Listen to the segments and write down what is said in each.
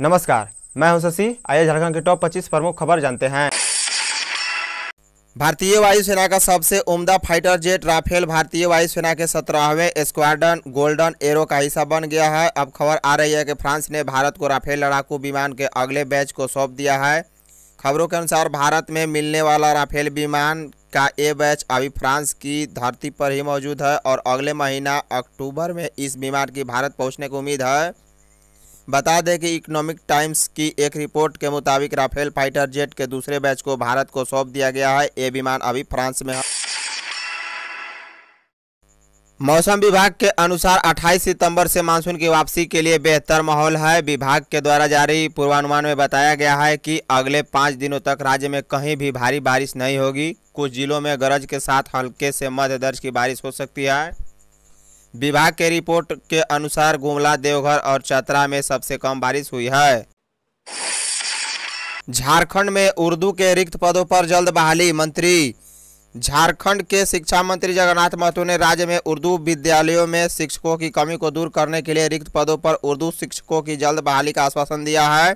नमस्कार मैं हूं शशि आइए झारखंड के टॉप 25 प्रमुख खबर जानते हैं भारतीय वायुसेना का सबसे उम्दा फाइटर जेट राफेल भारतीय वायुसेना के सत्रहवें स्क्वाड्रन गोल्डन एरो का हिस्सा बन गया है अब खबर आ रही है कि फ्रांस ने भारत को राफेल लड़ाकू विमान के अगले बैच को सौंप दिया है खबरों के अनुसार भारत में मिलने वाला राफेल विमान का ए बैच अभी फ्रांस की धरती पर ही मौजूद है और अगले महीना अक्टूबर में इस विमान की भारत पहुंचने की उम्मीद है बता दें कि इकोनॉमिक टाइम्स की एक रिपोर्ट के मुताबिक राफेल फाइटर जेट के दूसरे बैच को भारत को सौंप दिया गया है ये विमान अभी फ्रांस में है मौसम विभाग के अनुसार 28 सितंबर से मानसून की वापसी के लिए बेहतर माहौल है विभाग के द्वारा जारी पूर्वानुमान में बताया गया है कि अगले पाँच दिनों तक राज्य में कहीं भी भारी बारिश नहीं होगी कुछ जिलों में गरज के साथ हल्के से मध्य दर्ज की बारिश हो सकती है विभाग के रिपोर्ट के अनुसार गुमला देवघर और चतरा में सबसे कम बारिश हुई है झारखंड में उर्दू के रिक्त पदों पर जल्द बहाली मंत्री झारखंड के शिक्षा मंत्री जगन्नाथ महतो ने राज्य में उर्दू विद्यालयों में शिक्षकों की कमी को दूर करने के लिए रिक्त पदों पर उर्दू शिक्षकों की जल्द बहाली का आश्वासन दिया है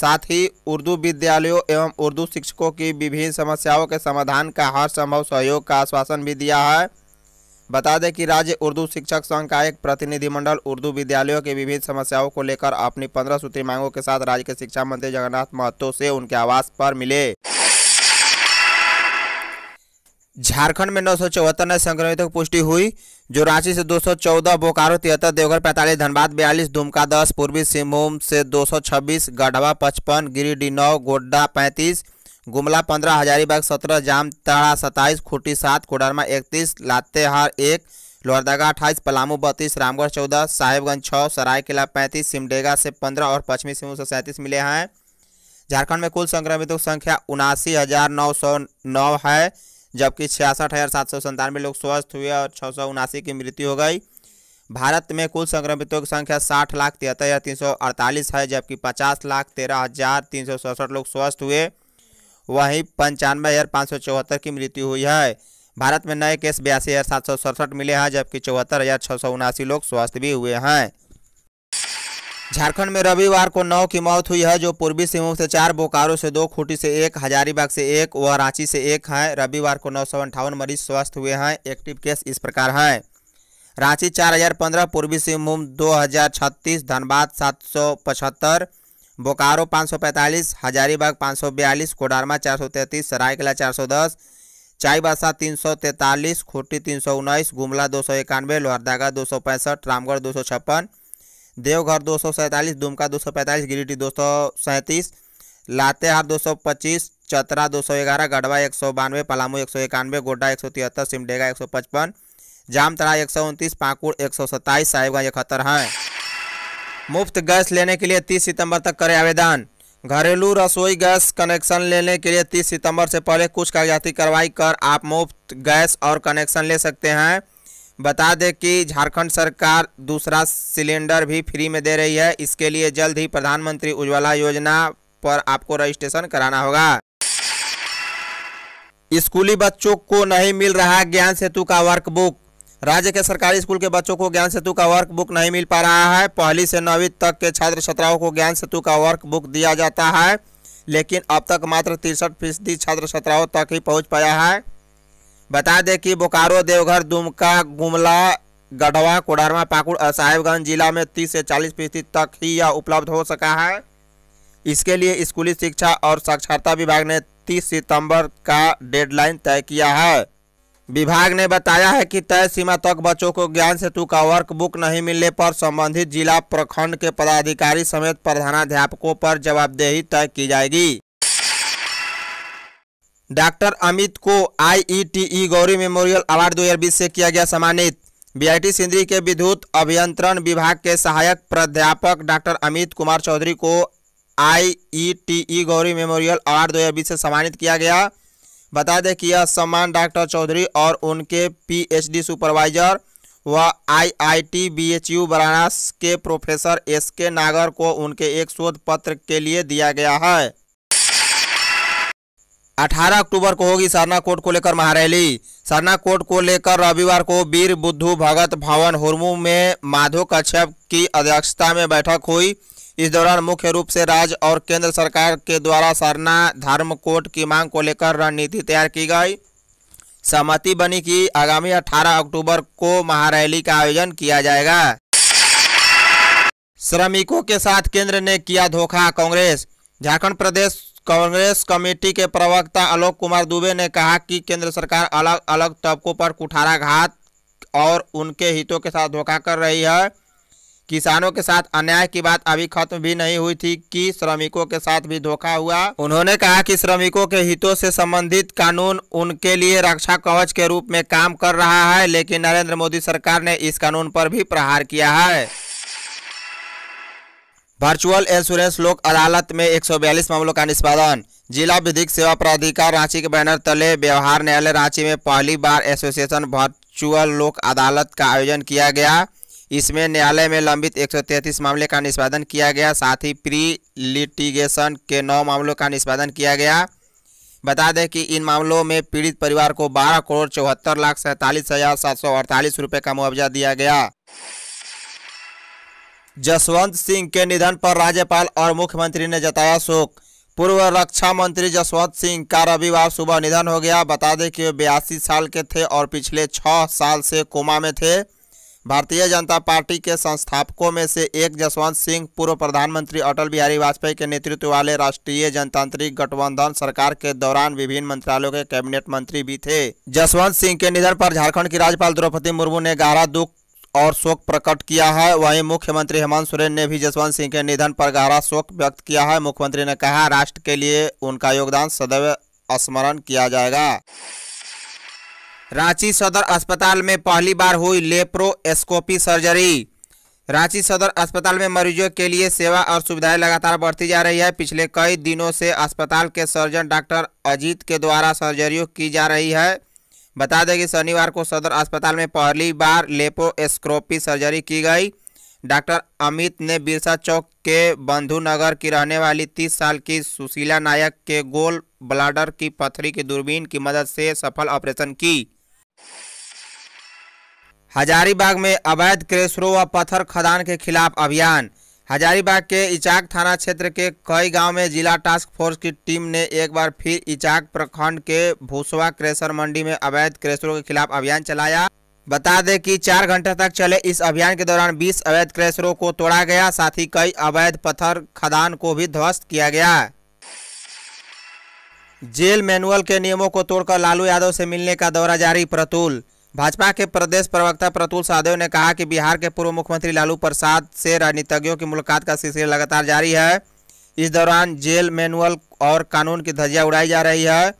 साथ ही उर्दू विद्यालयों एवं उर्दू शिक्षकों की विभिन्न समस्याओं के समाधान का हर संभव सहयोग का आश्वासन भी दिया है बता दें कि राज्य उर्दू शिक्षक संघ का एक प्रतिनिधिमंडल उर्दू विद्यालयों की विभिन्न समस्याओं को लेकर अपनी पंद्रह सूत्री मांगों के साथ राज्य के शिक्षा मंत्री जगन्नाथ महतो से उनके आवास पर मिले झारखंड में नौ सौ चौहत्तर नए संक्रमितों की पुष्टि हुई जो रांची से 214, बोकारो तिहत्तर देवघर पैंतालीस धनबाद बयालीस दुमका दस पूर्वी सिंहभूम से 226, गढ़वा पचपन गिरिडीह नौ गोड्डा पैंतीस गुमला पंद्रह हजारीबाग सत्रह जामताड़ा सत्ताईस खूटी सात कोडरमा इकतीस लातेहार एक लोहरदगा अट्ठाईस पलामू बत्तीस रामगढ़ चौदह साहेबगंज छः सरायकेला पैंतीस सिमडेगा से पंद्रह और पश्चिमी सिंहभूम से सैंतीस मिले हैं झारखंड में कुल संक्रमितों की संख्या उनासी हज़ार नौ सौ नौ है जबकि छियासठ हज़ार सात सौ संतानवे लोग स्वस्थ हुए और छः सौ उनासी की मृत्यु हो गई भारत में कुल संक्रमितों की संख्या साठ लाख तिहत्तर हज़ार तीन सौ अड़तालीस है जबकि पचास लाख तेरह हज़ार तीन सौ सड़सठ लोग स्वस्थ हुए वहीं पंचानवे हज़ार पाँच सौ चौहत्तर की मृत्यु हुई है भारत में नए केस बयासी हज़ार सात सौ सड़सठ मिले हैं जबकि चौहत्तर हज़ार छः सौ उनासी लोग स्वस्थ भी हुए हैं झारखंड में रविवार को नौ की मौत हुई है जो पूर्वी सिंहभूम से चार बोकारो से दो खूटी से एक हजारीबाग से एक व रांची से एक हैं रविवार को नौ सौ अंठावन मरीज स्वस्थ हुए हैं एक्टिव केस इस प्रकार हैं रांची चार हज़ार पंद्रह पूर्वी सिंहभूम दो हज़ार छत्तीस धनबाद सात सौ पचहत्तर बोकारो पाँच सौ पैंतालीस हजारीबाग पाँच सौ बयालीस कोडारमा चार सौ तैंतीस सरायकला चार सौ दस चाईबासा तीन सौ तैंतालीस खूटी तीन सौ उन्नीस गुमला दो सौ इक्यानवे लोहरदागा दो सौ पैंसठ रामगढ़ दो सौ छप्पन देवघर दो सौ सैंतालीस दुमका दो सौ पैंतालीस गिरिडीह दो सौ सैंतीस लातेहार दो सौ पच्चीस चतरा दो सौ ग्यारह गढ़वा एक सौ बानवे पलामू एक सौ इक्यानवे गोड्डा एक सौ तिहत्तर सिमडेगा एक सौ पचपन जामतरा एक सौ उनतीस पाकुड़ एक सौ सत्ताईस साहिबगंज इकहत्तर हैं मुफ्त गैस लेने के लिए 30 सितंबर तक करें आवेदन घरेलू रसोई गैस कनेक्शन लेने के लिए 30 सितंबर से पहले कुछ कागजाती कार्रवाई कर आप मुफ्त गैस और कनेक्शन ले सकते हैं बता दें कि झारखंड सरकार दूसरा सिलेंडर भी फ्री में दे रही है इसके लिए जल्द ही प्रधानमंत्री उज्ज्वला योजना पर आपको रजिस्ट्रेशन कराना होगा स्कूली बच्चों को नहीं मिल रहा ज्ञान सेतु का वर्कबुक राज्य के सरकारी स्कूल के बच्चों को ज्ञान सेतु का वर्क बुक नहीं मिल पा रहा है पहली से नौवीं तक के छात्र छात्राओं को ज्ञान सेतु का वर्क बुक दिया जाता है लेकिन अब तक मात्र तिरसठ फीसदी छात्र छात्राओं तक ही पहुंच पाया है बता दें कि बोकारो देवघर दुमका गुमला गढ़वा कोडरमा पाकुड़ और साहेबगंज जिला में तीस से चालीस फीसदी तक ही यह उपलब्ध हो सका है इसके लिए स्कूली शिक्षा और साक्षरता विभाग ने 30 सितंबर का डेडलाइन तय किया है विभाग ने बताया है कि तय सीमा तक बच्चों को ज्ञान सेतु का वर्कबुक नहीं मिलने पर संबंधित जिला प्रखंड के पदाधिकारी समेत प्रधानाध्यापकों पर जवाबदेही तय की जाएगी डॉक्टर अमित को आईईटीई गौरी मेमोरियल अवार्ड 2020 से किया गया सम्मानित बीआईटी सिंधरी के विद्युत अभियंत्रण विभाग के सहायक प्राध्यापक डॉक्टर अमित कुमार चौधरी को आईईटीई गौरी मेमोरियल अवार्ड दो से सम्मानित किया गया बता दें कि यह सम्मान डॉक्टर चौधरी और उनके पीएचडी सुपरवाइजर व आईआईटी बीएचयू बनारस के प्रोफेसर एस के नागर को उनके एक शोध पत्र के लिए दिया गया है 18 अक्टूबर को होगी सरना कोर्ट को लेकर महारैली सरना कोर्ट को लेकर रविवार को वीर बुद्धू भगत भवन हुरमू में माधो कश्यप की अध्यक्षता में बैठक हुई इस दौरान मुख्य रूप से राज्य और केंद्र सरकार के द्वारा सरना धर्म कोट की मांग को लेकर रणनीति तैयार की गई सहमति बनी कि आगामी 18 अक्टूबर को महारैली का आयोजन किया जाएगा श्रमिकों के साथ केंद्र ने किया धोखा कांग्रेस झारखंड प्रदेश कांग्रेस कमेटी के प्रवक्ता आलोक कुमार दुबे ने कहा कि केंद्र सरकार अलग अलग तबकों पर कुठाराघात और उनके हितों के साथ धोखा कर रही है किसानों के साथ अन्याय की बात अभी खत्म भी नहीं हुई थी कि श्रमिकों के साथ भी धोखा हुआ उन्होंने कहा कि श्रमिकों के हितों से संबंधित कानून उनके लिए रक्षा कवच के रूप में काम कर रहा है लेकिन नरेंद्र मोदी सरकार ने इस कानून पर भी प्रहार किया है वर्चुअल इंश्योरेंस लोक अदालत में एक मामलों का निष्पादन जिला विधिक सेवा प्राधिकार रांची के बैनर तले व्यवहार न्यायालय रांची में पहली बार एसोसिएशन वर्चुअल लोक अदालत का आयोजन किया गया इसमें न्यायालय में लंबित 133 मामले का निष्पादन किया गया साथ ही प्री लिटिगेशन के नौ मामलों का निष्पादन किया गया बता दें कि इन मामलों में पीड़ित परिवार को बारह करोड़ चौहत्तर लाख सैंतालीस हज़ार सात सौ अड़तालीस रुपये का मुआवजा दिया गया जसवंत सिंह के निधन पर राज्यपाल और मुख्यमंत्री ने जताया शोक पूर्व रक्षा मंत्री जसवंत सिंह का रविवार सुबह निधन हो गया बता दें कि वे बयासी साल के थे और पिछले छः साल से कोमा में थे भारतीय जनता पार्टी के संस्थापकों में से एक जसवंत सिंह पूर्व प्रधानमंत्री अटल बिहारी वाजपेयी के नेतृत्व वाले राष्ट्रीय जनतांत्रिक गठबंधन सरकार के दौरान विभिन्न मंत्रालयों के कैबिनेट मंत्री भी थे जसवंत सिंह के निधन पर झारखंड की राज्यपाल द्रौपदी मुर्मू ने गहरा दुख और शोक प्रकट किया है वहीं मुख्यमंत्री हेमंत सोरेन ने भी जसवंत सिंह के निधन पर गहरा शोक व्यक्त किया है मुख्यमंत्री ने कहा राष्ट्र के लिए उनका योगदान सदैव स्मरण किया जाएगा रांची सदर अस्पताल में पहली बार हुई लेप्रोस्कोपी सर्जरी रांची सदर अस्पताल में मरीजों के लिए सेवा और सुविधाएं लगातार बढ़ती जा रही है पिछले कई दिनों से अस्पताल के सर्जन डॉक्टर अजीत के द्वारा सर्जरियों की जा रही है बता दें कि शनिवार को सदर अस्पताल में पहली बार लेपोस्क्रोपी सर्जरी की गई डॉक्टर अमित ने बिरसा चौक के बंधु नगर की रहने वाली तीस साल की सुशीला नायक के गोल ब्लाडर की पथरी की दूरबीन की मदद से सफल ऑपरेशन की हजारीबाग में अवैध क्रेशरों व पत्थर खदान के खिलाफ अभियान हजारीबाग के इचाक थाना क्षेत्र के कई गांव में जिला टास्क फोर्स की टीम ने एक बार फिर इचाक प्रखंड के भूसवा क्रेशर मंडी में अवैध क्रेशरों के खिलाफ अभियान चलाया बता दें कि चार घंटे तक चले इस अभियान के दौरान 20 अवैध क्रेशरों को तोड़ा गया साथ ही कई अवैध पत्थर खदान को भी ध्वस्त किया गया जेल मैनुअल के नियमों को तोड़कर लालू यादव से मिलने का दौरा जारी प्रतुल भाजपा के प्रदेश प्रवक्ता प्रतुल सादेव ने कहा कि बिहार के पूर्व मुख्यमंत्री लालू प्रसाद से राजनीतिज्ञों की मुलाकात का सिलसिला लगातार जारी है इस दौरान जेल मैनुअल और कानून की धज्जियां उड़ाई जा रही है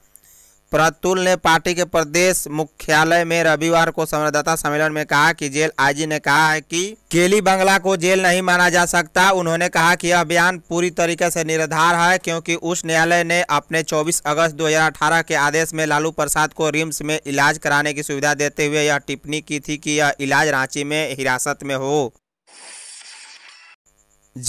प्रतुल ने पार्टी के प्रदेश मुख्यालय में रविवार को संवाददाता सम्मेलन में कहा कि जेल आईजी ने कहा है कि केली बंगला को जेल नहीं माना जा सकता उन्होंने कहा कि यह बयान पूरी तरीके से निराधार है क्योंकि उच्च न्यायालय ने अपने 24 अगस्त 2018 के आदेश में लालू प्रसाद को रिम्स में इलाज कराने की सुविधा देते हुए यह टिप्पणी की थी की यह इलाज रांची में हिरासत में हो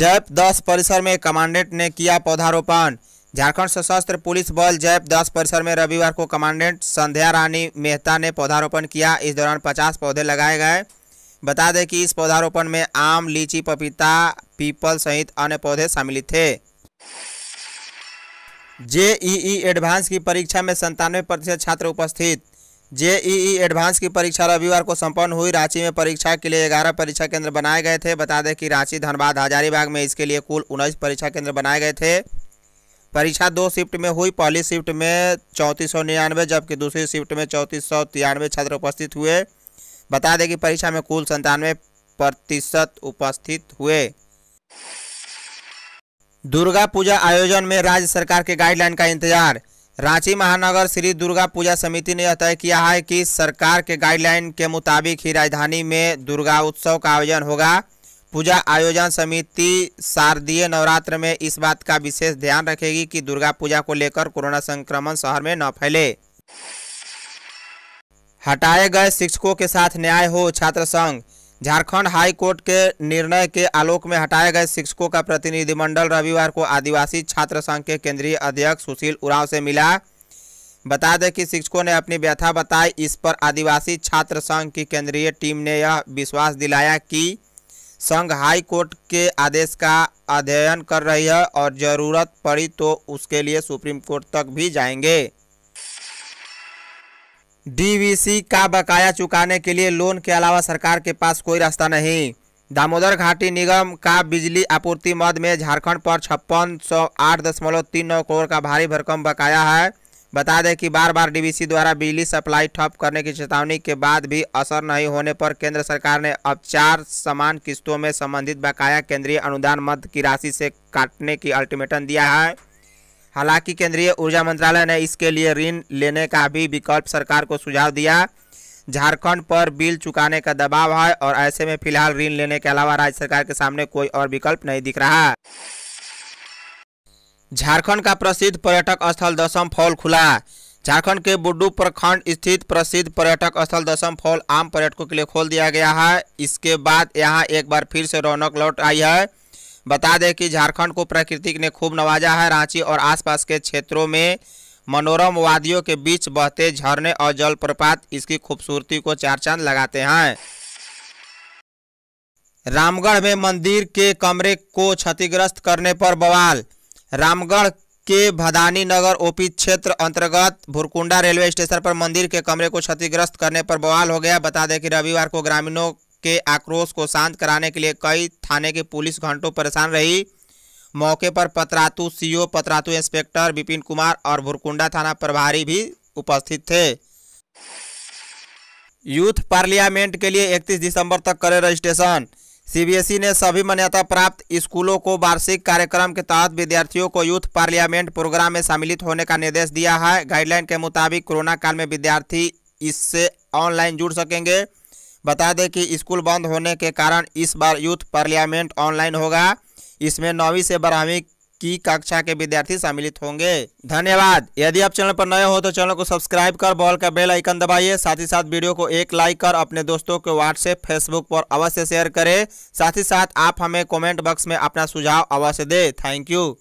जैप दस परिसर में कमांडेंट ने किया पौधारोपण झारखंड सशस्त्र पुलिस बल जैप दस परिसर में रविवार को कमांडेंट संध्या रानी मेहता ने पौधारोपण किया इस दौरान 50 पौधे लगाए गए बता दें कि इस पौधारोपण में आम लीची पपीता पीपल सहित अन्य पौधे शामिल थे जेईई एडवांस की परीक्षा में संतानवे प्रतिशत छात्र उपस्थित जेईई एडवांस की परीक्षा रविवार को संपन्न हुई रांची में परीक्षा के लिए ग्यारह परीक्षा केंद्र बनाए गए थे बता दें कि रांची धनबाद हजारीबाग में इसके लिए कुल उन्नीस परीक्षा केंद्र बनाए गए थे परीक्षा दो शिफ्ट में हुई पहली शिफ्ट में चौंतीस सौ निन्यानवे जबकि दूसरी शिफ्ट में चौंतीस सौ तिरानवे छात्र उपस्थित हुए बता दें कि परीक्षा में कुल संतानवे प्रतिशत उपस्थित हुए दुर्गा पूजा आयोजन में राज्य सरकार के गाइडलाइन का इंतजार रांची महानगर श्री दुर्गा पूजा समिति ने तय किया है कि सरकार के गाइडलाइन के मुताबिक ही राजधानी में दुर्गा उत्सव का आयोजन होगा पूजा आयोजन समिति शारदीय नवरात्र में इस बात का विशेष ध्यान रखेगी कि दुर्गा पूजा को लेकर कोरोना संक्रमण शहर में न फैले हटाए गए शिक्षकों के साथ न्याय हो छात्र संघ झारखंड हाई कोर्ट के निर्णय के आलोक में हटाए गए शिक्षकों का प्रतिनिधिमंडल रविवार को आदिवासी छात्र संघ के केंद्रीय अध्यक्ष सुशील उराव से मिला बता दें कि शिक्षकों ने अपनी व्यथा बताई इस पर आदिवासी छात्र संघ की केंद्रीय टीम ने यह विश्वास दिलाया कि संघ हाई कोर्ट के आदेश का अध्ययन कर रही है और ज़रूरत पड़ी तो उसके लिए सुप्रीम कोर्ट तक भी जाएंगे डीवीसी का बकाया चुकाने के लिए लोन के अलावा सरकार के पास कोई रास्ता नहीं दामोदर घाटी निगम का बिजली आपूर्ति मद में झारखंड पर छप्पन सौ आठ दशमलव तीन नौ करोड़ का भारी भरकम बकाया है बता दें कि बार बार डीवीसी द्वारा बिजली सप्लाई ठप करने की चेतावनी के बाद भी असर नहीं होने पर केंद्र सरकार ने अब चार समान किस्तों में संबंधित बकाया केंद्रीय अनुदान मद की राशि से काटने की अल्टीमेटम दिया है हालांकि केंद्रीय ऊर्जा मंत्रालय ने इसके लिए ऋण लेने का भी विकल्प सरकार को सुझाव दिया झारखंड पर बिल चुकाने का दबाव है और ऐसे में फिलहाल ऋण लेने के अलावा राज्य सरकार के सामने कोई और विकल्प नहीं दिख रहा है झारखंड का प्रसिद्ध पर्यटक स्थल दसम फॉल खुला झारखंड के बुड्डू प्रखंड स्थित प्रसिद्ध पर्यटक स्थल दसम फॉल आम पर्यटकों के लिए खोल दिया गया है इसके बाद यहाँ एक बार फिर से रौनक लौट आई है बता दें कि झारखंड को प्रकृति ने खूब नवाजा है रांची और आसपास के क्षेत्रों में मनोरम वादियों के बीच बहते झरने और जलप्रपात इसकी खूबसूरती को चार चांद लगाते हैं रामगढ़ में मंदिर के कमरे को क्षतिग्रस्त करने पर बवाल रामगढ़ के भदानी नगर ओपी क्षेत्र अंतर्गत भुरकुंडा रेलवे स्टेशन पर मंदिर के कमरे को क्षतिग्रस्त करने पर बवाल हो गया बता दें कि रविवार को ग्रामीणों के आक्रोश को शांत कराने के लिए कई थाने की पुलिस घंटों परेशान रही मौके पर पतरातु सीओ पतरातु इंस्पेक्टर विपिन कुमार और भुरकुंडा थाना प्रभारी भी उपस्थित थे यूथ पार्लियामेंट के लिए 31 दिसंबर तक करें रजिस्ट्रेशन सीबीएसई ने सभी मान्यता प्राप्त स्कूलों को वार्षिक कार्यक्रम के तहत विद्यार्थियों को यूथ पार्लियामेंट प्रोग्राम में सम्मिलित होने का निर्देश दिया है गाइडलाइन के मुताबिक कोरोना काल में विद्यार्थी इससे ऑनलाइन जुड़ सकेंगे बता दें कि स्कूल बंद होने के कारण इस बार यूथ पार्लियामेंट ऑनलाइन होगा इसमें नौवीं से बारहवीं की कक्षा के विद्यार्थी सम्मिलित होंगे धन्यवाद यदि आप चैनल पर नए हो तो चैनल को सब्सक्राइब कर बॉल का बेल आइकन दबाइए साथ ही साथ वीडियो को एक लाइक कर अपने दोस्तों को व्हाट्सएप फेसबुक पर अवश्य शेयर करें साथ ही साथ आप हमें कमेंट बॉक्स में अपना सुझाव अवश्य दें थैंक यू